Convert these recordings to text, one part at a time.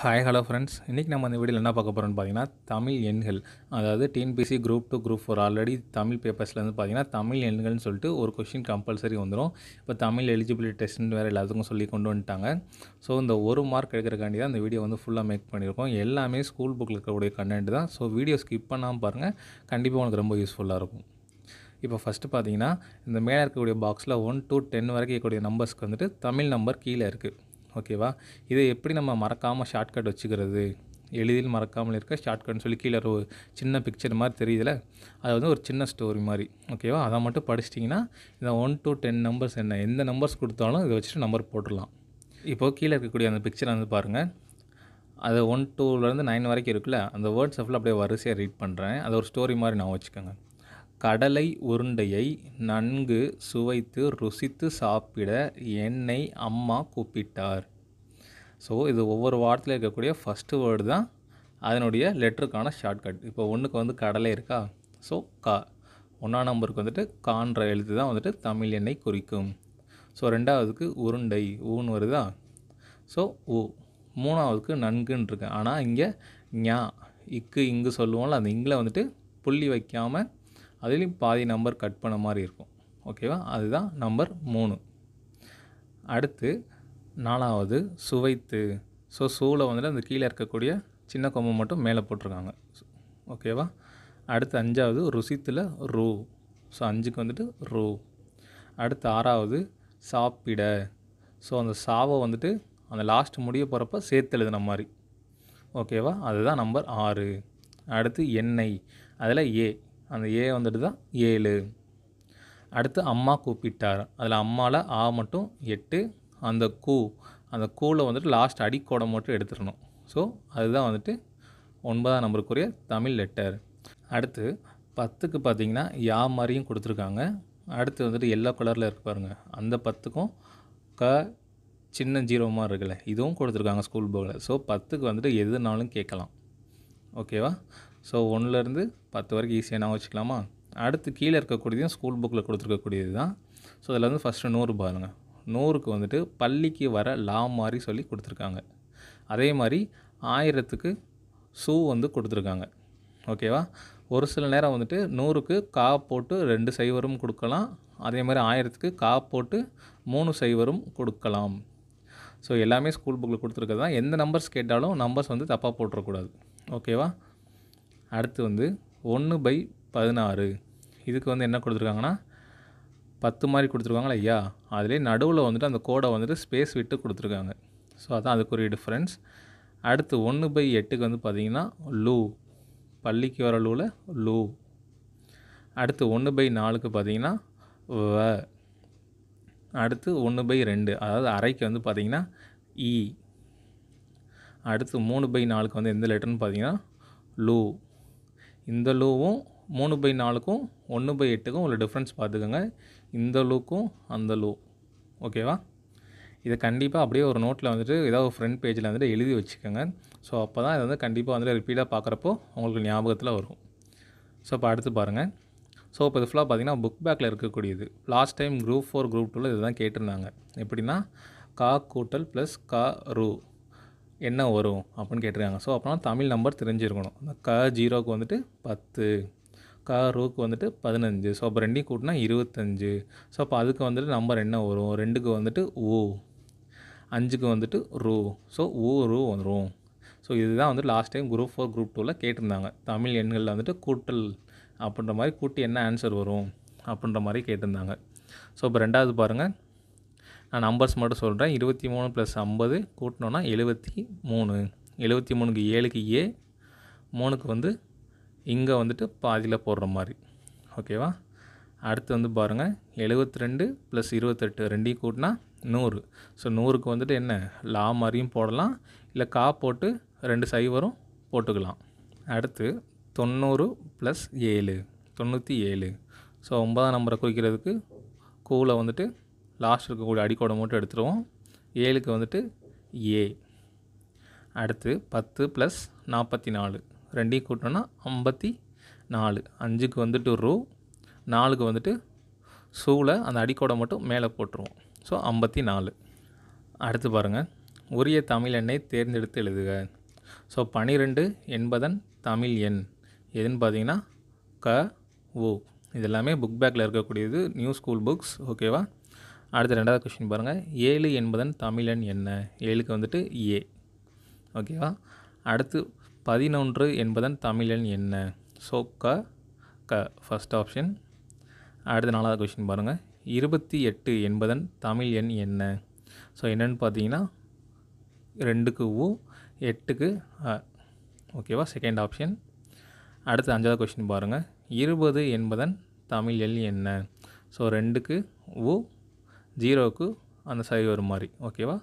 hi hello friends இன்றைக்கி நம்ம இந்த வீடியோவில் என்ன பார்க்க போகிறோம்னு பார்த்தீங்கன்னா தமிழ் எண்கள் அதாவது TNPSC group two group four already Tamil பேப்பர்ஸில் வந்து பார்த்தீங்கன்னா தமிழ் எண்கள்னு சொல்லிட்டு ஒரு கொஷின் கம்பல்சரி வந்துடும் இப்போ தமிழ் எலிஜிபிலிட்டி டெஸ்ட்னு வேறு எல்லாத்துக்கும் சொல்லி கொண்டு வந்துட்டாங்க ஸோ இந்த ஒரு மார்க் எடுக்கிறக்காண்டி தான் இந்த வீடியோ வந்து ஃபுல்லாக மேக் பண்ணியிருக்கோம் எல்லாமே ஸ்கூல் புக்கில் இருக்கக்கூடிய கண்டென்ட் தான் ஸோ வீடியோ ஸ்கிப் பண்ணாமல் பாருங்கள் கண்டிப்பாக உங்களுக்கு ரொம்ப யூஸ்ஃபுல்லாக இருக்கும் இப்போ ஃபஸ்ட்டு பார்த்தீங்கன்னா இந்த மேலே இருக்கக்கூடிய பாக்ஸில் ஒன் டூ டென் வரைக்கும் இருக்கக்கூடிய நம்பர்ஸ்க்கு வந்துட்டு தமிழ் நம்பர் கீழே இருக்குது ஓகேவா இதை எப்படி நம்ம மறக்காமல் ஷார்ட்கட் வச்சுக்கிறது எளிதில் மறக்காமல் இருக்க ஷார்ட்கட்னு சொல்லி கீழே ஒரு சின்ன பிக்சர் மாதிரி தெரியுதுல அது வந்து ஒரு சின்ன ஸ்டோரி மாதிரி ஓகேவா அதை மட்டும் படிச்சிட்டிங்கன்னா இந்த ஒன் டு டென் நம்பர்ஸ் என்ன எந்த நம்பர்ஸ் கொடுத்தாலும் இதை வச்சுட்டு நம்பர் போட்டுடலாம் இப்போது கீழே இருக்கக்கூடிய அந்த பிக்சர் வந்து பாருங்கள் அது ஒன் டூலேருந்து நைன் வரைக்கும் இருக்குல்ல அந்த வேர்ட்ஸ் அப்படியே வரிசையாக ரீட் பண்ணுறேன் அது ஒரு ஸ்டோரி மாதிரி நான் வச்சுக்கோங்க கடலை உருண்டையை நன்கு சுவைத்து ருசித்து சாப்பிட என்னை அம்மா கூப்பிட்டார் ஸோ இது ஒவ்வொரு வார்த்தையில் இருக்கக்கூடிய ஃபஸ்ட்டு வேர்டு தான் அதனுடைய லெட்டருக்கான ஷார்ட்கட் இப்போ ஒன்றுக்கு வந்து கடலை இருக்கா ஸோ கா ஒன்றாம் நம்பருக்கு வந்துட்டு கான்ற எழுத்து தான் வந்துட்டு தமிழ் எண்ணெய் குறிக்கும் ஸோ ரெண்டாவதுக்கு உருண்டை ஊன்னு வருதா ஸோ ஊ மூணாவதுக்கு நன்குன்னு இருக்கு ஆனால் இங்கே ஞா இக்கு இங்கு சொல்லுவோம்ல அந்த இங்கில் வந்துட்டு புள்ளி வைக்காமல் அதுலேயும் பாதி நம்பர் கட் பண்ண மாதிரி இருக்கும் ஓகேவா அதுதான் நம்பர் மூணு அடுத்து நாலாவது சுவைத்து ஸோ சூவில் வந்துட்டு அந்த கீழே இருக்கக்கூடிய சின்ன கொம்பு மட்டும் மேலே போட்டிருக்காங்க ஓகேவா அடுத்து அஞ்சாவது ருசித்தில் ரூ ஸோ அஞ்சுக்கு வந்துட்டு ரூ அடுத்து ஆறாவது சாப்பிட ஸோ அந்த சாவை வந்துட்டு அந்த லாஸ்ட் முடிய போகிறப்ப சேர்த்து எழுதின மாதிரி ஓகேவா அதுதான் நம்பர் ஆறு அடுத்து எண்ணெய் அதில் ஏ அந்த ஏ வந்துட்டு தான் ஏழு அடுத்து அம்மா கூப்பிட்டார் அதில் அம்மாவில் ஆ மட்டும் எட்டு அந்த கூ அந்த கூவில் வந்துட்டு லாஸ்ட் அடிக்கோடை மட்டும் எடுத்துடணும் ஸோ அதுதான் வந்துட்டு ஒன்பதாம் நம்பருக்குரிய தமிழ் லெட்டர் அடுத்து பத்துக்கு பார்த்திங்கன்னா யா மாதிரியும் கொடுத்துருக்காங்க அடுத்து வந்துட்டு எல்லோ கலரில் இருக்கு பாருங்கள் அந்த பத்துக்கும் க சின்ன ஜீரோ மாதிரி இருக்குல்ல இதுவும் கொடுத்துருக்காங்க ஸ்கூல் புக்கில் ஸோ பத்துக்கு வந்துட்டு எதுனாலும் கேட்கலாம் ஓகேவா ஸோ ஒன்றுலேருந்து பத்து வரைக்கும் ஈஸியாக நான் வச்சுக்கலாமா அடுத்து கீழே இருக்கக்கூடியதும் ஸ்கூல் புக்கில் கொடுத்துருக்கக்கூடியது தான் ஸோ அதில் வந்து ஃபஸ்ட்டு நூறு பாருங்க நூறுக்கு வந்துட்டு பள்ளிக்கு வர லா மாதிரி சொல்லி கொடுத்துருக்காங்க அதே மாதிரி ஆயிரத்துக்கு சூ வந்து கொடுத்துருக்காங்க ஓகேவா ஒரு சில நேரம் வந்துட்டு நூறுக்கு கா போட்டு ரெண்டு சைவரும் கொடுக்கலாம் அதே மாதிரி ஆயிரத்துக்கு கா போட்டு மூணு சைவரும் கொடுக்கலாம் ஸோ எல்லாமே ஸ்கூல் புக்கில் கொடுத்துருக்கதான் எந்த நம்பர்ஸ் கேட்டாலும் நம்பர்ஸ் வந்து தப்பாக போட்டுறக்கூடாது ஓகேவா அடுத்து வந்து ஒன்று பை பதினாறு இதுக்கு வந்து என்ன கொடுத்துருக்காங்கன்னா பத்து மாதிரி கொடுத்துருக்காங்களா ஐயா அதிலே நடுவில் வந்துட்டு அந்த கோடை வந்துட்டு ஸ்பேஸ் விட்டு கொடுத்துருக்காங்க ஸோ அதான் அதுக்குரிய டிஃப்ரென்ஸ் அடுத்து ஒன்று பை எட்டுக்கு வந்து பார்த்திங்கன்னா லூ பள்ளிக்கு வர லூவில் லூ அடுத்து ஒன்று பை நாலுக்கு பார்த்திங்கன்னா வ அடுத்து ஒன்று பை ரெண்டு அதாவது அரைக்கு வந்து பார்த்திங்கன்னா இ அடுத்து மூணு பை நாலுக்கு வந்து எந்த லெட்டர்னு பார்த்திங்கன்னா லூ இந்த லூவும் மூணு பை நாலுக்கும் ஒன்று பை எட்டுக்கும் உள்ள டிஃப்ரென்ஸ் பார்த்துக்கோங்க இந்த லூக்கும் அந்த லூ ஓகேவா இதை கண்டிப்பாக அப்படியே ஒரு நோட்டில் வந்துட்டு ஏதாவது ஒரு ஃப்ரண்ட் பேஜில் வந்துட்டு எழுதி வச்சுக்கோங்க ஸோ அப்போ தான் வந்து கண்டிப்பாக வந்துட்டு ரிப்பீட்டாக பார்க்குறப்போ உங்களுக்கு ஞாபகத்தில் வரும் ஸோ இப்போ அடுத்து பாருங்கள் ஸோ இப்போ இது ஃபுல்லாக பார்த்திங்கன்னா புக் பேக்கில் இருக்கக்கூடியது last time group four group டூவில் தான் கேட்டிருந்தாங்க எப்படின்னா கா கூட்டல் ப்ளஸ் கா ரூ என்ன வரும் அப்படின்னு கேட்டிருக்காங்க ஸோ அப்போனா தமிழ் நம்பர் தெரிஞ்சிருக்கணும் அந்த க ஜீரோக்கு வந்துட்டு பத்து க ரூக்கு வந்துட்டு பதினஞ்சு ஸோ அப்போ ரெண்டையும் கூட்டினா இருபத்தஞ்சு ஸோ அப்போ அதுக்கு வந்துட்டு நம்பர் என்ன வரும் ரெண்டுக்கு வந்துட்டு ஊ அஞ்சுக்கு வந்துட்டு ரூ ஸோ ஊ ரூ வந்துடும் ஸோ இதுதான் வந்துட்டு last time group four group டூவில் கேட்டிருந்தாங்க தமிழ் எண்களில் வந்துட்டு கூட்டல் அப்படின்ற மாதிரி கூட்டி என்ன ஆன்சர் வரும் அப்படின்ற மாதிரி கேட்டிருந்தாங்க ஸோ இப்போ ரெண்டாவது பாருங்கள் நான் நம்பர்ஸ் மட்டும் சொல்கிறேன் இருபத்தி மூணு ப்ளஸ் ஐம்பது கூட்டினோன்னா எழுபத்தி மூணு எழுபத்தி மூணுக்கு ஏழுக்கு ஏ மூணுக்கு வந்து இங்கே வந்துட்டு பாதியில் போடுற மாதிரி ஓகேவா அடுத்து வந்து பாருங்கள் எழுபத்தி ரெண்டு ப்ளஸ் இருபத்தெட்டு ரெண்டையும் கூட்டினா நூறு ஸோ நூறுக்கு வந்துட்டு என்ன லா மாதிரியும் போடலாம் இல்லை கா போட்டு ரெண்டு சைவரும் போட்டுக்கலாம் அடுத்து தொண்ணூறு ப்ளஸ் ஏழு தொண்ணூற்றி ஏழு ஸோ ஒன்பதாம் நம்பரை குறிக்கிறதுக்கு கூவில் வந்துட்டு லாஸ்ட் இருக்கக்கூடிய அடிக்கோடை மட்டும் எடுத்துருவோம் ஏழுக்கு வந்துட்டு ஏ அடுத்து பத்து ப்ளஸ் நாற்பத்தி நாலு ரெண்டையும் கூட்டணும்னா ஐம்பத்தி நாலு அஞ்சுக்கு வந்துட்டு ரூ நாலுக்கு வந்துட்டு சூளை அந்த அடிக்கோடை மட்டும் மேலே போட்டுருவோம் ஸோ ஐம்பத்தி நாலு அடுத்து பாருங்கள் உரிய தமிழ் எண்ணை தேர்ந்தெடுத்து எழுதுக ஸோ பனிரெண்டு என்பதன் தமிழ் எண் எதுன்னு பார்த்தீங்கன்னா க ஓ இதெல்லாமே புக் பேக்கில் இருக்கக்கூடியது நியூ ஸ்கூல் புக்ஸ் ஓகேவா அடுத்த ரெண்டாவது கொஷின் பாருங்கள் ஏழு என்பதன் தமிழன் என்ன ஏழுக்கு வந்துட்டு ஏ ஓகேவா அடுத்து பதினொன்று என்பதன் தமிழன் என்ன ஸோ க க ஃபஸ்ட் ஆப்ஷன் அடுத்த நாலாவது கொஷின் பாருங்கள் இருபத்தி எட்டு என்பதன் தமிழ் எண் என்ன ஸோ என்னென்னு பார்த்தீங்கன்னா ரெண்டுக்கு ஊ எட்டுக்கு ஓகேவா செகண்ட் ஆப்ஷன் அடுத்து அஞ்சாவது கொஷின் பாருங்கள் இருபது என்பதன் தமிழ் எல் என்ன ஸோ ரெண்டுக்கு ஊ ஜீரோவுக்கு அந்த சைடு வரும் மாதிரி ஓகேவா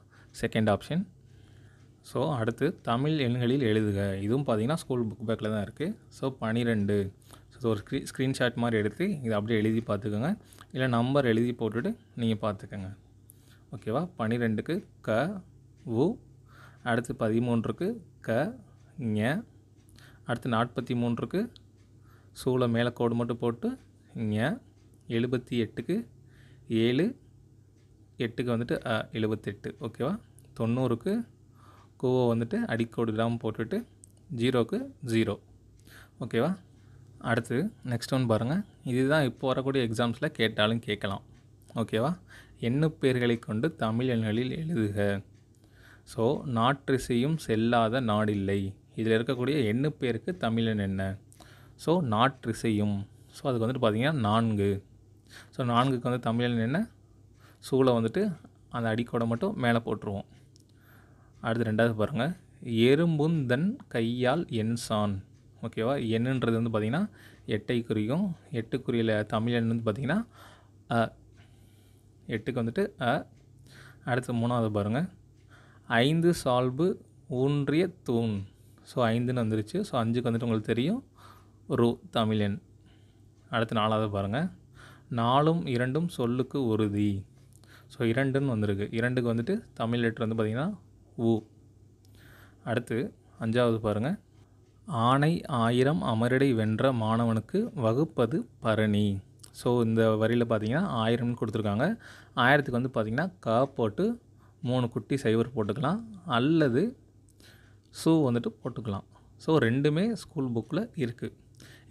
செகண்ட் ஆப்ஷன் ஸோ அடுத்து தமிழ் எண்களில் எழுதுக இதுவும் பார்த்திங்கன்னா ஸ்கூல் புக் பேக்கில் தான் இருக்குது ஸோ பனிரெண்டு ஸோ ஒரு ஸ்க்ரீ ஸ்க்ரீன்ஷாட் மாதிரி எடுத்து இதை அப்படியே எழுதி பார்த்துக்கோங்க இல்லை நம்பர் எழுதி போட்டுட்டு நீங்கள் பார்த்துக்கோங்க ஓகேவா பனிரெண்டுக்கு க உ அடுத்து பதிமூன்றுக்கு க ஞ அடுத்து நாற்பத்தி மூன்றுக்கு சூளை மேலே கோடு மட்டும் போட்டு ஞ எழுபத்தி எட்டுக்கு ஏழு எட்டுக்கு வந்துட்டு எழுபத்தெட்டு ஓகேவா தொண்ணூறுக்கு கோவோ வந்துட்டு அடிக்கோடு கிராம் போட்டுட்டு ஜீரோக்கு ஜீரோ ஓகேவா அடுத்து நெக்ஸ்ட் ஒன் பாருங்கள் இதுதான் இப்போ வரக்கூடிய எக்ஸாம்ஸில் கேட்டாலும் கேட்கலாம் ஓகேவா எண்ணு பேர்களை கொண்டு தமிழ் எண்களில் எழுதுக ஸோ நாற்றிசையும் செல்லாத நாடில்லை இதில் இருக்கக்கூடிய எண்ணு பேருக்கு தமிழன் என்ன ஸோ நாற்றிசையும் ஸோ அதுக்கு வந்துட்டு பார்த்திங்கன்னா நான்கு ஸோ நான்குக்கு வந்து தமிழன் என்ன சூளை வந்துட்டு அந்த அடிக்கோடை மட்டும் மேலே போட்டுருவோம் அடுத்து ரெண்டாவது பாருங்கள் எறும்புந்தன் கையால் எண்சான் ஓகேவா என்னன்றது வந்து பார்த்திங்கன்னா எட்டை குறியும் எட்டு குறியில் தமிழ் எண் வந்து பார்த்திங்கன்னா எட்டுக்கு வந்துட்டு அ அடுத்து மூணாவது பாருங்கள் ஐந்து சால்பு ஊன்றிய தூண் ஸோ ஐந்துன்னு வந்துருச்சு ஸோ அஞ்சுக்கு வந்துட்டு உங்களுக்கு தெரியும் ரு தமிழன் அடுத்து நாலாவது பாருங்கள் நாலும் இரண்டும் சொல்லுக்கு உறுதி ஸோ இரண்டுன்னு வந்திருக்கு இரண்டுக்கு வந்துட்டு தமிழ் லெட்ரு வந்து பார்த்திங்கன்னா ஊ அடுத்து அஞ்சாவது பாருங்கள் ஆணை ஆயிரம் அமரடை வென்ற மாணவனுக்கு வகுப்பது பரணி ஸோ இந்த வரியில் பார்த்திங்கன்னா ஆயிரம்னு கொடுத்துருக்காங்க ஆயிரத்துக்கு வந்து பார்த்திங்கன்னா கா போட்டு மூணு குட்டி சைவர் போட்டுக்கலாம் அல்லது ஷூ வந்துட்டு போட்டுக்கலாம் ஸோ ரெண்டுமே ஸ்கூல் புக்கில் இருக்குது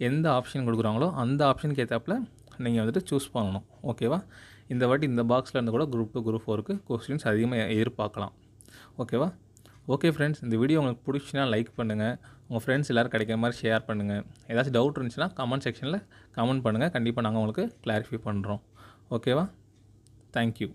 எந்த ஆப்ஷன் கொடுக்குறாங்களோ அந்த ஆப்ஷனுக்கு ஏற்றாப்பில் நீங்கள் வந்துட்டு சூஸ் பண்ணணும் ஓகேவா இந்த வாட்டி இந்த பாக்ஸில் இருந்து கூட குரூப் டூ குரூப் ஃபோருக்கு கொஸ்டின்ஸ் அதிகமாக எதிர்பார்க்கலாம் ஓகேவா ஓகே ஃப்ரெண்ட்ஸ் இந்த வீடியோ உங்களுக்கு பிடிச்சினா லைக் பண்ணுங்கள் உங்கள் ஃப்ரெண்ட்ஸ் எல்லோரும் கிடைக்கிற மாதிரி ஷேர் பண்ணுங்கள் ஏதாச்சும் டவுட் இருந்துச்சுன்னா கமெண்ட் செக்ஷனில் கமெண்ட் பண்ணுங்கள் கண்டிப்பாக நாங்கள் உங்களுக்கு கிளாரிஃபை பண்ணுறோம் ஓகேவா தேங்க்யூ